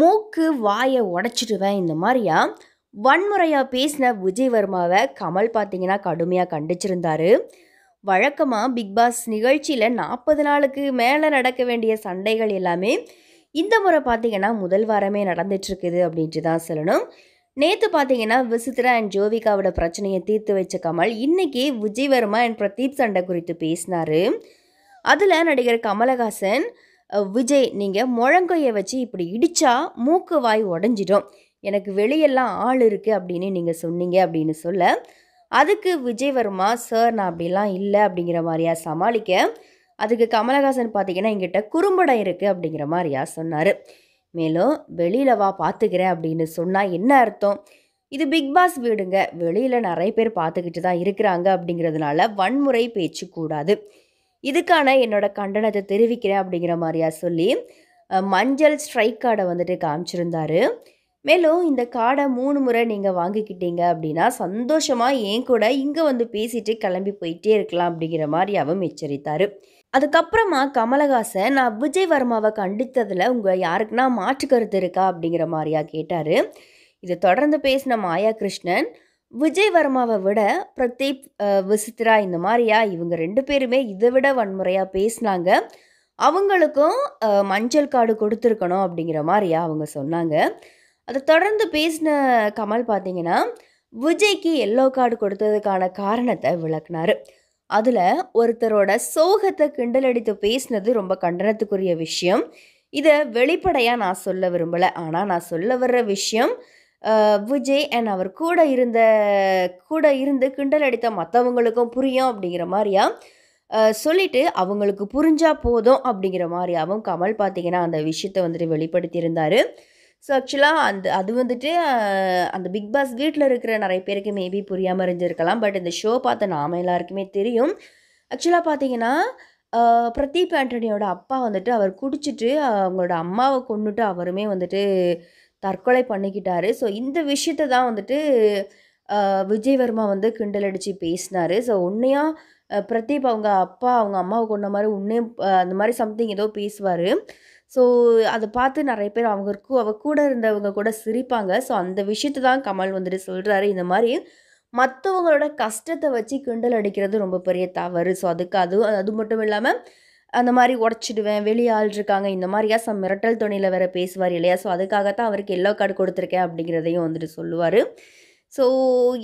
மூக்கு வாயை உடச்சிடுவேன் இந்த மாதிரியா வன்முறையாக பேசின விஜய் வர்மாவை கமல் பார்த்தீங்கன்னா கடுமையாக கண்டிச்சிருந்தாரு வழக்கமாக பிக்பாஸ் நிகழ்ச்சியில் நாற்பது நாளுக்கு மேலே நடக்க வேண்டிய சண்டைகள் எல்லாமே இந்த முறை பார்த்தீங்கன்னா முதல் வாரமே நடந்துட்டுருக்குது அப்படின்ட்டு தான் சொல்லணும் நேற்று பார்த்தீங்கன்னா விசித்ரா அண்ட் ஜோவிகாவோட பிரச்சனையை தீர்த்து வச்ச கமல் இன்றைக்கி விஜய் வர்மா அண்ட் பிரதீப் சண்டை குறித்து பேசினார் அதில் நடிகர் கமலஹாசன் விஜய் நீங்கள் முழங்கையை வச்சு இப்படி இடித்தா மூக்கு வாய் உடஞ்சிடும் எனக்கு வெளியெல்லாம் ஆள் இருக்குது அப்படின்னு நீங்கள் சொன்னீங்க அப்படின்னு சொல்ல அதுக்கு விஜய் வர்மா சார் நான் அப்படிலாம் இல்லை அப்படிங்கிற மாதிரியா சமாளிக்க அதுக்கு கமலஹாசன் பார்த்தீங்கன்னா எங்கிட்ட குறும்படம் இருக்குது அப்படிங்கிற மாதிரியா சொன்னார் மேலும் வெளியில் வா பார்த்துக்கிறேன் அப்படின்னு சொன்னால் என்ன அர்த்தம் இது பிக் பாஸ் வீடுங்க வெளியில் நிறைய பேர் பார்த்துக்கிட்டு தான் இருக்கிறாங்க அப்படிங்கிறதுனால வன்முறை பேச்சு கூடாது இதுக்கான என்னோட கண்டனத்தை தெரிவிக்கிறேன் அப்படிங்கிற மாதிரியா சொல்லி மஞ்சள் ஸ்ட்ரைக் கார்டை வந்துட்டு காமிச்சிருந்தாரு மேலும் இந்த கார்டை மூணு முறை நீங்கள் வாங்கிக்கிட்டீங்க அப்படின்னா சந்தோஷமாக என் கூட இங்கே வந்து பேசிட்டு கிளம்பி போயிட்டே இருக்கலாம் அப்படிங்கிற மாதிரி அவன் எச்சரித்தார் அதுக்கப்புறமா கமலஹாசன் நான் விஜய் வர்மாவை கண்டித்ததில் உங்கள் யாருக்குன்னா மாற்று கருத்து இருக்கா அப்படிங்கிற மாதிரியா கேட்டார் இதை தொடர்ந்து பேசின மாயா கிருஷ்ணன் விஜய் வர்மாவை விட பிரதீப் விசித்ரா இந்த மாதிரியா இவங்க ரெண்டு பேருமே இதை விட வன்முறையாக பேசினாங்க அவங்களுக்கும் மஞ்சள் கார்டு கொடுத்துருக்கணும் அப்படிங்கிற மாதிரியா அவங்க சொன்னாங்க அதை தொடர்ந்து பேசின கமல் பார்த்தீங்கன்னா விஜய்க்கு எல்லோ கார்டு கொடுத்ததுக்கான காரணத்தை விளக்குனார் அதில் ஒருத்தரோட சோகத்தை கிண்டலடித்து பேசினது ரொம்ப கண்டனத்துக்குரிய விஷயம் இதை வெளிப்படையாக நான் சொல்ல விரும்பலை ஆனால் நான் சொல்ல வர்ற விஷயம் விஜய் அண்ட் அவர் கூட இருந்த கூட இருந்து கிண்டல் அடித்த மற்றவங்களுக்கும் புரியும் அப்படிங்கிற மாதிரியா சொல்லிட்டு அவங்களுக்கு புரிஞ்சால் போதும் அப்படிங்கிற மாதிரியாகவும் கமல் பார்த்தீங்கன்னா அந்த விஷயத்தை வந்துட்டு வெளிப்படுத்தியிருந்தார் ஸோ ஆக்சுவலாக அந்த அது வந்துட்டு அந்த பிக் பாஸ் வீட்டில் இருக்கிற நிறைய பேருக்கு மேபி புரியாமல் இருந்திருக்கலாம் பட் இந்த ஷோ பார்த்த நாம எல்லாருக்குமே தெரியும் ஆக்சுவலாக பார்த்தீங்கன்னா பிரதீப் ஆண்டனியோட அப்பா வந்துட்டு அவர் குடிச்சிட்டு அவங்களோட அம்மாவை கொண்டுட்டு அவருமே வந்துட்டு தற்கொலை பண்ணிக்கிட்டாரு ஸோ இந்த விஷயத்தை தான் வந்துட்டு விஜய்வர்மா வந்து கிண்டல் அடித்து பேசினார் ஸோ உண்மையாக பிரதீப் அவங்க அப்பா அவங்க அம்மாவை கொண்ட மாதிரி உன்னையும் அந்த மாதிரி சம்திங் ஏதோ பேசுவார் ஸோ அதை பார்த்து நிறைய பேர் அவங்க அவ கூட இருந்தவங்க கூட சிரிப்பாங்க ஸோ அந்த விஷயத்தை தான் கமல் வந்துட்டு சொல்கிறாரு இந்த மாதிரி மற்றவங்களோட கஷ்டத்தை வச்சு கிண்டல் அடிக்கிறது ரொம்ப பெரிய தவறு ஸோ அதுக்கு அது அது மட்டும் இல்லாமல் அந்த மாதிரி உடச்சிடுவேன் வெளியே ஆள் இருக்காங்க இந்த மாதிரியா சம் மிரட்டல் துணியில் வேறு பேசுவார் இல்லையா ஸோ அதுக்காகத்தான் அவருக்கு எல்லோ கார்டு கொடுத்துருக்கேன் அப்படிங்கிறதையும் வந்துட்டு சொல்லுவார் ஸோ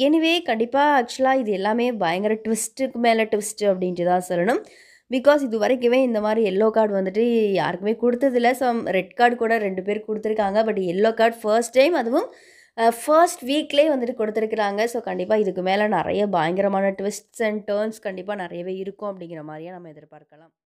எனிவே கண்டிப்பாக ஆக்சுவலாக இது எல்லாமே பயங்கர ட்விஸ்ட்டுக்கு மேலே ட்விஸ்ட்டு அப்படின்ட்டு தான் சொல்லணும் பிகாஸ் இது வரைக்குமே இந்த மாதிரி எல்லோ கார்டு வந்துட்டு யாருக்குமே கொடுத்ததில்ல சம் ரெட் கார்டு கூட ரெண்டு பேர் கொடுத்துருக்காங்க but yellow card first time அதுவும் ஃபர்ஸ்ட் வீக்லேயே வந்துட்டு கொடுத்துருக்குறாங்க ஸோ கண்டிப்பாக இதுக்கு மேலே நிறைய பயங்கரமான ட்விஸ்ட்ஸ் அண்ட் டேர்ன்ஸ் கண்டிப்பாக நிறையவே இருக்கும் அப்படிங்கிற மாதிரியே நம்ம எதிர்பார்க்கலாம்